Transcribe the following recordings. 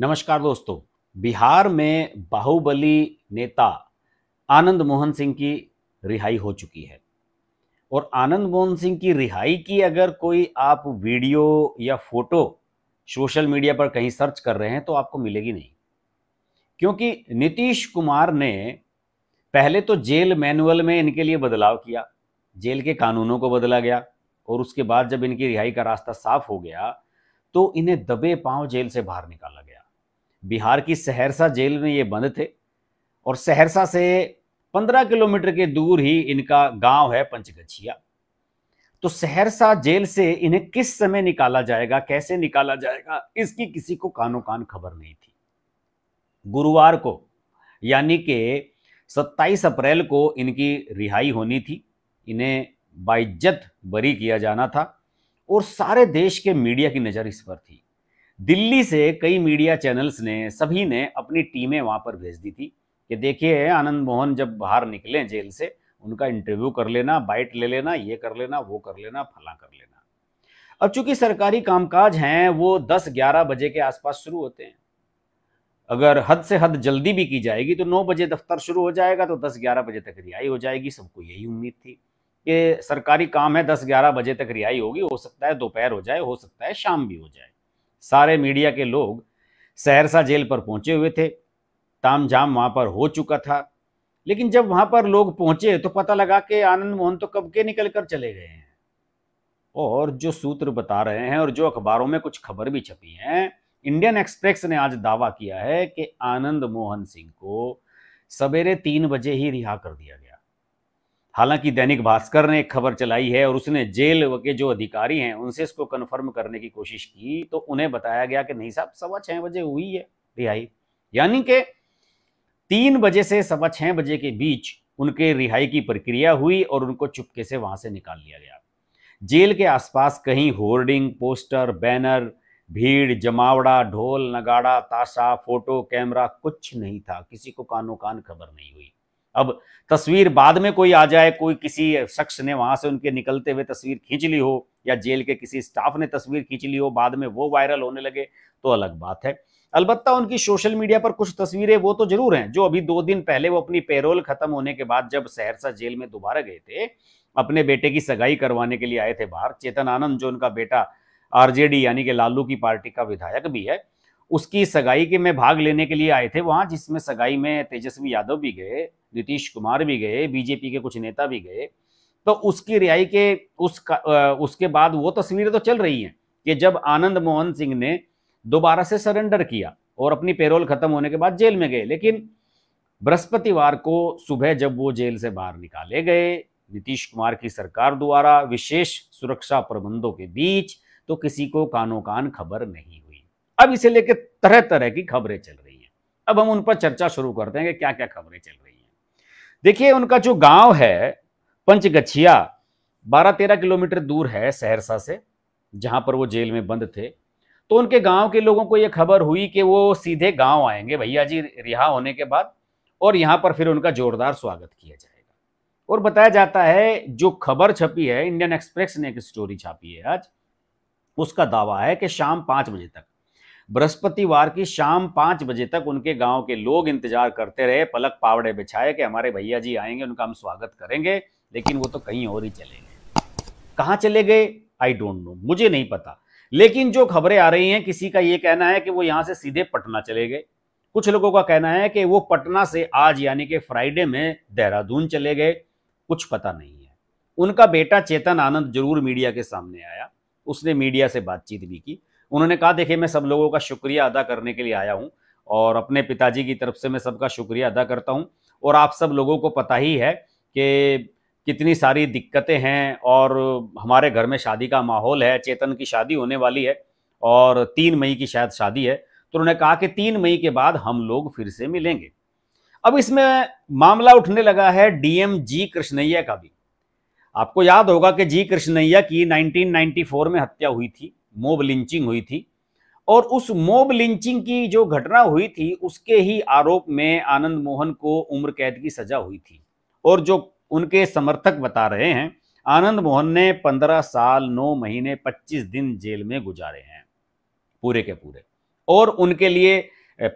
नमस्कार दोस्तों बिहार में बाहुबली नेता आनंद मोहन सिंह की रिहाई हो चुकी है और आनंद मोहन सिंह की रिहाई की अगर कोई आप वीडियो या फोटो सोशल मीडिया पर कहीं सर्च कर रहे हैं तो आपको मिलेगी नहीं क्योंकि नीतीश कुमार ने पहले तो जेल मैनुअल में इनके लिए बदलाव किया जेल के कानूनों को बदला गया और उसके बाद जब इनकी रिहाई का रास्ता साफ हो गया तो इन्हें दबे पांव जेल से बाहर निकाला गया बिहार की सहरसा जेल में ये बंद थे और सहरसा से 15 किलोमीटर के दूर ही इनका गांव है पंचगछिया तो सहरसा जेल से इन्हें किस समय निकाला जाएगा कैसे निकाला जाएगा इसकी किसी को कानो कान खबर नहीं थी गुरुवार को यानी कि 27 अप्रैल को इनकी रिहाई होनी थी इन्हें बाइज्जत बरी किया जाना था और सारे देश के मीडिया की नज़र इस पर थी दिल्ली से कई मीडिया चैनल्स ने सभी ने अपनी टीमें वहाँ पर भेज दी थी कि देखिए आनंद मोहन जब बाहर निकले जेल से उनका इंटरव्यू कर लेना बाइट ले लेना ये कर लेना वो कर लेना फला कर लेना अब चूंकि सरकारी कामकाज हैं वो 10-11 बजे के आसपास शुरू होते हैं अगर हद से हद जल्दी भी की जाएगी तो 9 बजे दफ्तर शुरू हो जाएगा तो 10-11 बजे तक रिहाई हो जाएगी सबको यही उम्मीद थी कि सरकारी काम है 10-11 बजे तक रिहाई होगी हो सकता है दोपहर हो जाए हो सकता है शाम भी हो जाए सारे मीडिया के लोग सहरसा जेल पर पहुंचे हुए थे ताम जाम वहां पर हो चुका था लेकिन जब वहां पर लोग पहुंचे तो पता लगा कि आनंद मोहन तो कब के निकल कर चले गए हैं और जो सूत्र बता रहे हैं और जो अखबारों में कुछ खबर भी छपी हैं इंडियन एक्सप्रेस ने आज दावा किया है कि आनंद मोहन सिंह को सवेरे तीन बजे ही रिहा कर दिया गया हालांकि दैनिक भास्कर ने एक खबर चलाई है और उसने जेल के जो अधिकारी हैं उनसे इसको कन्फर्म करने की कोशिश की तो उन्हें बताया गया कि नहीं साहब सवा छः बजे हुई है रिहाई यानी कि तीन बजे से सवा छः बजे के बीच उनके रिहाई की प्रक्रिया हुई और उनको चुपके से वहाँ से निकाल लिया गया जेल के आसपास कहीं होर्डिंग पोस्टर बैनर भीड़ जमावड़ा ढोल नगाड़ा ताशा फोटो कैमरा कुछ नहीं था किसी को कानो कान खबर नहीं हुई अब तस्वीर बाद में कोई आ जाए कोई किसी शख्स ने वहां से उनके निकलते हुए तस्वीर खींच ली हो या जेल के किसी स्टाफ ने तस्वीर खींच ली हो बाद में वो वायरल होने लगे तो अलग बात है अलबत्ता उनकी सोशल मीडिया पर कुछ तस्वीरें वो तो जरूर हैं जो अभी दो दिन पहले वो अपनी पेरोल खत्म होने के बाद जब सहरसा जेल में दोबारा गए थे अपने बेटे की सगाई करवाने के लिए आए थे बाहर चेतन आनंद जो उनका बेटा आरजेडी यानी कि लालू की पार्टी का विधायक भी है उसकी सगाई के में भाग लेने के लिए आए थे वहाँ जिसमें सगाई में तेजस्वी यादव भी गए नीतीश कुमार भी गए बीजेपी के कुछ नेता भी गए तो उसकी रिहाई के उस उसके बाद वो तस्वीरें तो चल रही हैं कि जब आनंद मोहन सिंह ने दोबारा से सरेंडर किया और अपनी पेरोल खत्म होने के बाद जेल में गए लेकिन बृहस्पतिवार को सुबह जब वो जेल से बाहर निकाले गए नीतीश कुमार की सरकार द्वारा विशेष सुरक्षा प्रबंधों के बीच तो किसी को कानों कान खबर नहीं अब इसे लेकर तरह तरह की खबरें चल रही हैं अब हम उन पर चर्चा शुरू करते हैं कि क्या क्या खबरें चल रही हैं देखिए उनका जो गांव है पंचगछिया बारह तेरह किलोमीटर दूर है सहरसा से जहां पर वो जेल में बंद थे तो उनके गांव के लोगों को ये खबर हुई कि वो सीधे गांव आएंगे भैया जी रिहा होने के बाद और यहां पर फिर उनका जोरदार स्वागत किया जाएगा और बताया जाता है जो खबर छपी है इंडियन एक्सप्रेस ने एक स्टोरी छापी है आज उसका दावा है कि शाम पांच बजे तक बृहस्पतिवार की शाम पाँच बजे तक उनके गांव के लोग इंतजार करते रहे पलक पावड़े बिछाए कि हमारे भैया जी आएंगे उनका हम स्वागत करेंगे लेकिन वो तो कहीं और ही चले गए कहाँ चले गए आई डोंट नो मुझे नहीं पता लेकिन जो खबरें आ रही हैं किसी का ये कहना है कि वो यहाँ से सीधे पटना चले गए कुछ लोगों का कहना है कि वो पटना से आज यानी कि फ्राइडे में देहरादून चले गए कुछ पता नहीं है उनका बेटा चेतन आनंद जरूर मीडिया के सामने आया उसने मीडिया से बातचीत भी की उन्होंने कहा देखिए मैं सब लोगों का शुक्रिया अदा करने के लिए आया हूँ और अपने पिताजी की तरफ से मैं सबका शुक्रिया अदा करता हूँ और आप सब लोगों को पता ही है कि कितनी सारी दिक्कतें हैं और हमारे घर में शादी का माहौल है चेतन की शादी होने वाली है और तीन मई की शायद शादी है तो उन्होंने कहा कि तीन मई के बाद हम लोग फिर से मिलेंगे अब इसमें मामला उठने लगा है डीएम जी कृष्णैया का भी आपको याद होगा कि जी कृष्णैया की 1994 में हत्या हुई थी मोब लिंचिंग हुई थी और उस मोब लिंचिंग की जो घटना हुई थी उसके ही आरोप में आनंद मोहन को उम्र कैद की सजा हुई थी और जो उनके समर्थक बता रहे हैं आनंद मोहन ने पंद्रह साल नौ महीने पच्चीस दिन जेल में गुजारे हैं पूरे के पूरे और उनके लिए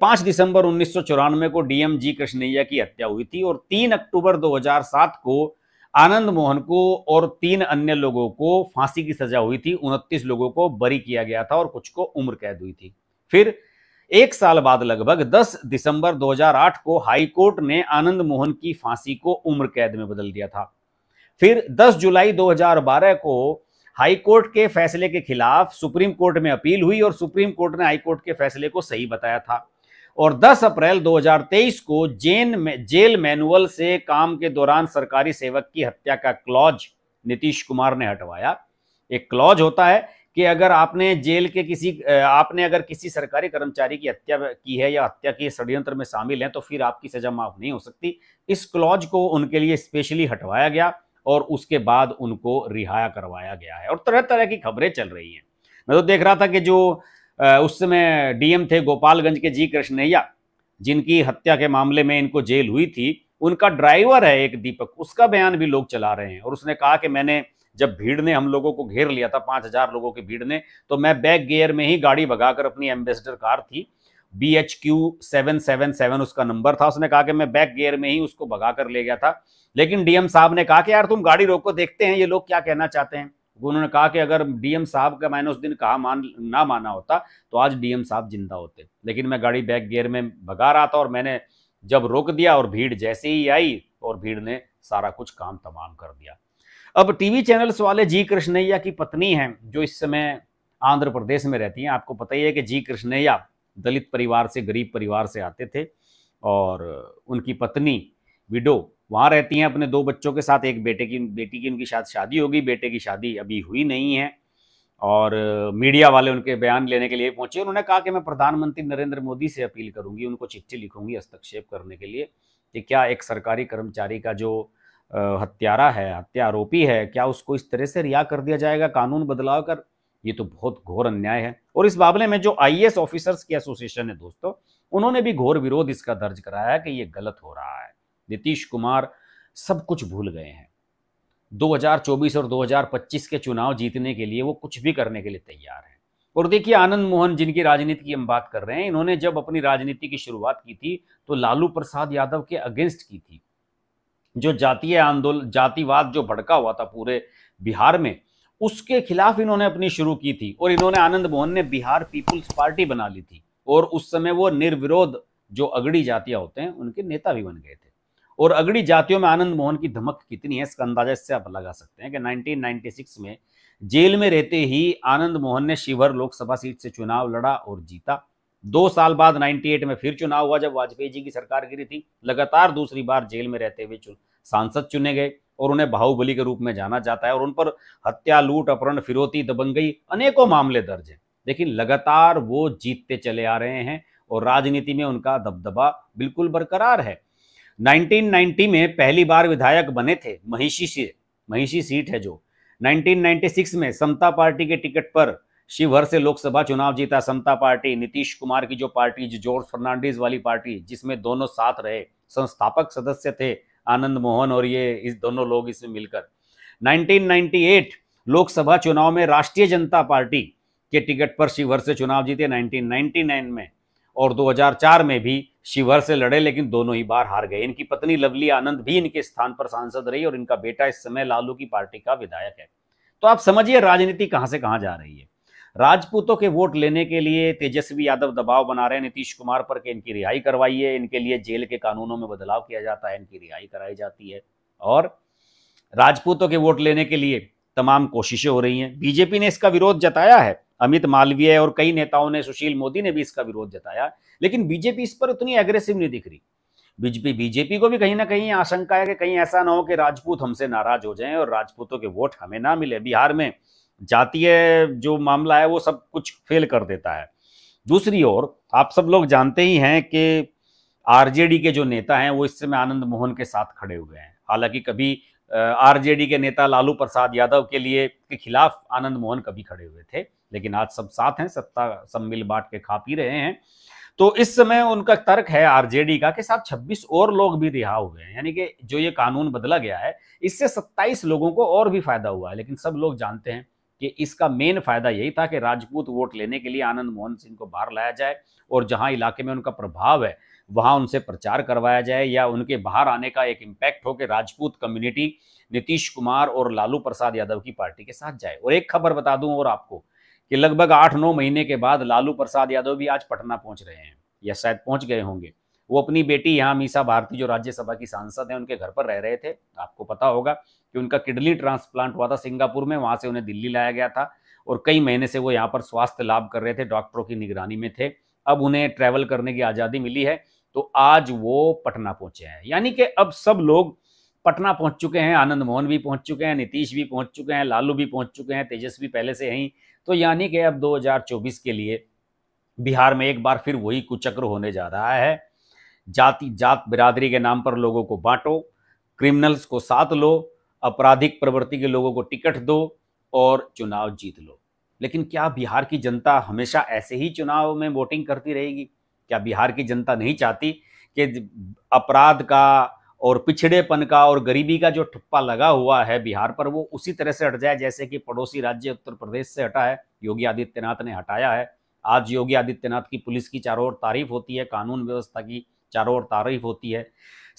पांच दिसंबर उन्नीस को जी कृष्णैया की हत्या हुई थी और तीन अक्टूबर 2007 को आनंद मोहन को और तीन अन्य लोगों को फांसी की सजा हुई थी उनतीस लोगों को बरी किया गया था और कुछ को उम्र कैद हुई थी फिर एक साल बाद लगभग 10 दिसंबर 2008 को हाईकोर्ट ने आनंद मोहन की फांसी को उम्र कैद में बदल दिया था फिर 10 जुलाई 2012 को हाईकोर्ट के फैसले के खिलाफ सुप्रीम कोर्ट में अपील हुई और सुप्रीम कोर्ट ने हाईकोर्ट के फैसले को सही बताया था और 10 अप्रैल 2023 को जेन में जेल मैनुअल से काम के दौरान सरकारी सेवक की हत्या का क्लॉज नीतीश कुमार ने हटवाया एक क्लॉज होता है कि अगर आपने जेल के किसी आपने अगर किसी सरकारी कर्मचारी की हत्या की है या हत्या के षड्यंत्र में शामिल हैं तो फिर आपकी सजा माफ नहीं हो सकती इस क्लॉज को उनके लिए स्पेशली हटवाया गया और उसके बाद उनको रिहाया करवाया गया है और तरह तरह की खबरें चल रही हैं मैं तो देख रहा था कि जो उस समय डीएम थे गोपालगंज के जी कृष्ण जिनकी हत्या के मामले में इनको जेल हुई थी उनका ड्राइवर है एक दीपक उसका बयान भी लोग चला रहे हैं और उसने कहा कि मैंने जब भीड़ ने हम लोगों को घेर लिया था पाँच हजार लोगों की भीड़ ने तो मैं बैक गियर में ही गाड़ी भगाकर अपनी एम्बेसडर कार थी B H Q seven seven seven उसका नंबर था उसने कहा कि मैं बैक गियर में ही उसको भगा कर ले गया था लेकिन डीएम साहब ने कहा कि यार तुम गाड़ी रोको देखते हैं ये लोग क्या कहना चाहते हैं उन्होंने कहा कि अगर डीएम साहब का मैंने उस दिन कहा मान ना माना होता तो आज डीएम साहब जिंदा होते लेकिन मैं गाड़ी बैक गियर में भगा रहा था और मैंने जब रोक दिया और भीड़ जैसे ही आई और भीड़ ने सारा कुछ काम तमाम कर दिया अब टीवी चैनल्स वाले जी कृष्णैया की पत्नी हैं जो इस समय आंध्र प्रदेश में रहती हैं आपको पता ही है कि जी कृष्णैया दलित परिवार से गरीब परिवार से आते थे और उनकी पत्नी विडो वहाँ रहती हैं अपने दो बच्चों के साथ एक बेटे की बेटी की उनकी शायद शादी होगी बेटे की शादी अभी हुई नहीं है और मीडिया वाले उनके बयान लेने के लिए पहुंचे उन्होंने कहा कि मैं प्रधानमंत्री नरेंद्र मोदी से अपील करूंगी उनको चिट्ठी लिखूंगी हस्तक्षेप करने के लिए कि क्या एक सरकारी कर्मचारी का जो हत्यारा है हत्या आरोपी है क्या उसको इस तरह से रिहा कर दिया जाएगा कानून बदलाव कर ये तो बहुत घोर अन्याय है और इस मामले में जो आई ऑफिसर्स की एसोसिएशन है दोस्तों उन्होंने भी घोर विरोध इसका दर्ज कराया है कि ये गलत हो रहा है नीतीश कुमार सब कुछ भूल गए हैं 2024 और 2025 के चुनाव जीतने के लिए वो कुछ भी करने के लिए तैयार हैं और देखिए आनंद मोहन जिनकी राजनीति की हम बात कर रहे हैं इन्होंने जब अपनी राजनीति की शुरुआत की थी तो लालू प्रसाद यादव के अगेंस्ट की थी जो जातीय आंदोलन जातिवाद जो भड़का हुआ था पूरे बिहार में उसके खिलाफ इन्होंने अपनी शुरू की थी और इन्होंने आनंद मोहन ने बिहार पीपुल्स पार्टी बना ली थी और उस समय वो निर्विरोध जो अगड़ी जातियां होते हैं उनके नेता भी बन गए थे और अगड़ी जातियों में आनंद मोहन की धमक कितनी है इसका अंदाजा इससे आप लगा सकते हैं कि 1996 में जेल में रहते ही आनंद मोहन ने शिवहर लोकसभा सीट से चुनाव लड़ा और जीता दो साल बाद 98 में फिर चुनाव हुआ जब वाजपेयी जी की सरकार गिरी थी लगातार दूसरी बार जेल में रहते हुए सांसद चुने गए और उन्हें बाहुबली के रूप में जाना जाता है और उन पर हत्या लूट अपहरण फिरौती दबंगई अनेकों मामले दर्ज हैं लेकिन लगातार वो जीतते चले आ रहे हैं और राजनीति में उनका दबदबा बिल्कुल बरकरार है 1990 में पहली बार विधायक बने थे महिषी से महिषी सीट है जो 1996 में समता पार्टी के टिकट पर शिवहर से लोकसभा चुनाव जीता समता पार्टी नीतीश कुमार की जो पार्टी जो जॉर्ज फर्नांडिस वाली पार्टी जिसमें दोनों साथ रहे संस्थापक सदस्य थे आनंद मोहन और ये इस दोनों लोग इसमें मिलकर 1998 लोकसभा चुनाव में राष्ट्रीय जनता पार्टी के टिकट पर शिवहर से चुनाव जीते 1999 में और 2004 में भी शिवहर से लड़े लेकिन दोनों ही बार हार गए इनकी पत्नी लवली आनंद भी इनके स्थान पर सांसद रही और इनका बेटा इस समय लालू की पार्टी का विधायक है तो आप समझिए राजनीति कहां से कहां जा रही है राजपूतों के वोट लेने के लिए तेजस्वी यादव दबाव बना रहे हैं नीतीश कुमार पर कि इनकी रिहाई करवाइए इनके लिए जेल के कानूनों में बदलाव किया जाता है इनकी रिहाई कराई जाती है और राजपूतों के वोट लेने के लिए तमाम कोशिशें हो रही हैं बीजेपी ने इसका विरोध जताया है अमित मालवीय और कई नेताओं ने सुशील मोदी ने भी इसका विरोध जताया लेकिन बीजेपी इस पर उतनी एग्रेसिव नहीं दिख रही बीजेपी बीजेपी को भी कहीं ना कहीं आशंका है कि कहीं ऐसा ना हो कि राजपूत हमसे नाराज हो जाएं और राजपूतों के वोट हमें ना मिले बिहार में जातीय जो मामला है वो सब कुछ फेल कर देता है दूसरी ओर आप सब लोग जानते ही हैं कि आरजेडी के जो नेता हैं वो इस समय आनंद मोहन के साथ खड़े हुए हैं हालांकि कभी आरजेडी के नेता लालू प्रसाद यादव के लिए के खिलाफ आनंद मोहन कभी खड़े हुए थे लेकिन आज सब साथ हैं सत्ता सब मिल बांट के खा पी रहे हैं तो इस समय उनका तर्क है आरजेडी का कि साथ 26 और लोग भी रिहा हुए हैं यानी कि जो ये कानून बदला गया है इससे 27 लोगों को और भी फायदा हुआ है लेकिन सब लोग जानते हैं कि इसका मेन फायदा यही था कि राजपूत वोट लेने के लिए आनंद मोहन सिंह को बाहर लाया जाए और जहां इलाके में उनका प्रभाव है वहाँ उनसे प्रचार करवाया जाए या उनके बाहर आने का एक इम्पैक्ट हो कि राजपूत कम्युनिटी नीतीश कुमार और लालू प्रसाद यादव की पार्टी के साथ जाए और एक खबर बता दूं और आपको कि लगभग आठ नौ महीने के बाद लालू प्रसाद यादव भी आज पटना पहुंच रहे हैं या शायद पहुंच गए होंगे वो अपनी बेटी यहाँ मीसा भारती जो राज्यसभा की सांसद हैं उनके घर पर रह रहे थे आपको पता होगा कि उनका किडनी ट्रांसप्लांट हुआ था सिंगापुर में वहाँ से उन्हें दिल्ली लाया गया था और कई महीने से वो यहाँ पर स्वास्थ्य लाभ कर रहे थे डॉक्टरों की निगरानी में थे अब उन्हें ट्रैवल करने की आज़ादी मिली है तो आज वो पटना पहुंचे हैं यानी कि अब सब लोग पटना पहुंच चुके हैं आनंद मोहन भी पहुंच चुके हैं नीतीश भी पहुंच चुके हैं लालू भी पहुंच चुके हैं तेजस्वी पहले से हैं तो यानी कि अब 2024 के लिए बिहार में एक बार फिर वही कुचक्र होने जा रहा है जाति जात बिरादरी के नाम पर लोगों को बांटो क्रिमिनल्स को साथ लो आपराधिक प्रवृत्ति के लोगों को टिकट दो और चुनाव जीत लो लेकिन क्या बिहार की जनता हमेशा ऐसे ही चुनाव में वोटिंग करती रहेगी क्या बिहार की जनता नहीं चाहती कि अपराध का और पिछड़ेपन का और गरीबी का जो ठप्पा लगा हुआ है बिहार पर वो उसी तरह से हट जाए जैसे कि पड़ोसी राज्य उत्तर प्रदेश से हटा है योगी आदित्यनाथ ने हटाया है आज योगी आदित्यनाथ की पुलिस की चारों ओर तारीफ होती है कानून व्यवस्था की चारों ओर तारीफ होती है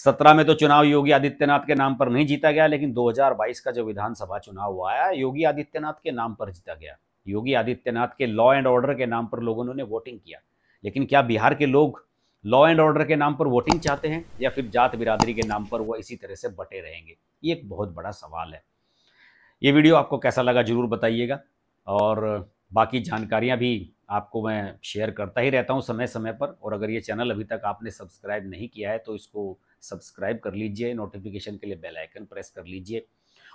सत्रह में तो चुनाव योगी आदित्यनाथ के नाम पर नहीं जीता गया लेकिन 2022 का जो विधानसभा चुनाव हुआ है योगी आदित्यनाथ के नाम पर जीता गया योगी आदित्यनाथ के लॉ एंड ऑर्डर के नाम पर लोगों ने वोटिंग किया लेकिन क्या बिहार के लोग लॉ एंड ऑर्डर के नाम पर वोटिंग चाहते हैं या फिर जात बिरादरी के नाम पर वो इसी तरह से बटे रहेंगे ये एक बहुत बड़ा सवाल है ये वीडियो आपको कैसा लगा ज़रूर बताइएगा और बाकी जानकारियाँ भी आपको मैं शेयर करता ही रहता हूँ समय समय पर और अगर ये चैनल अभी तक आपने सब्सक्राइब नहीं किया है तो इसको सब्सक्राइब कर लीजिए नोटिफिकेशन के लिए बेल आइकन प्रेस कर लीजिए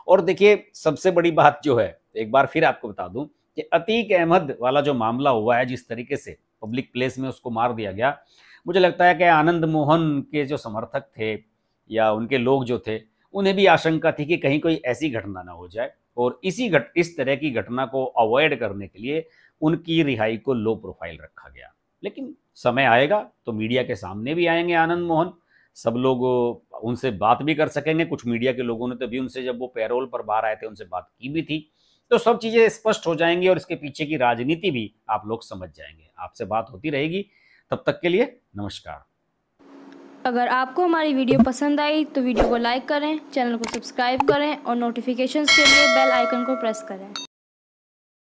और देखिए सबसे बड़ी बात जो है एक बार फिर आपको बता दूं कि अतीक अहमद वाला जो मामला हुआ है जिस तरीके से पब्लिक प्लेस में उसको मार दिया गया मुझे लगता है कि आनंद मोहन के जो समर्थक थे या उनके लोग जो थे उन्हें भी आशंका थी कि कहीं कोई ऐसी घटना ना हो जाए और इसी घट इस तरह की घटना को अवॉइड करने के लिए उनकी रिहाई को लो प्रोफाइल रखा गया लेकिन समय आएगा तो मीडिया के सामने भी आएंगे आनंद मोहन सब लोग उनसे बात भी कर सकेंगे कुछ मीडिया के लोगों ने तो भी उनसे जब वो पैरोल पर बाहर आए थे उनसे बात की भी थी तो सब चीज़ें स्पष्ट हो जाएंगी और इसके पीछे की राजनीति भी आप लोग समझ जाएंगे आपसे बात होती रहेगी तब तक के लिए नमस्कार अगर आपको हमारी वीडियो पसंद आई तो वीडियो को लाइक करें चैनल को सब्सक्राइब करें और नोटिफिकेशन के लिए बेल आइकन को प्रेस करें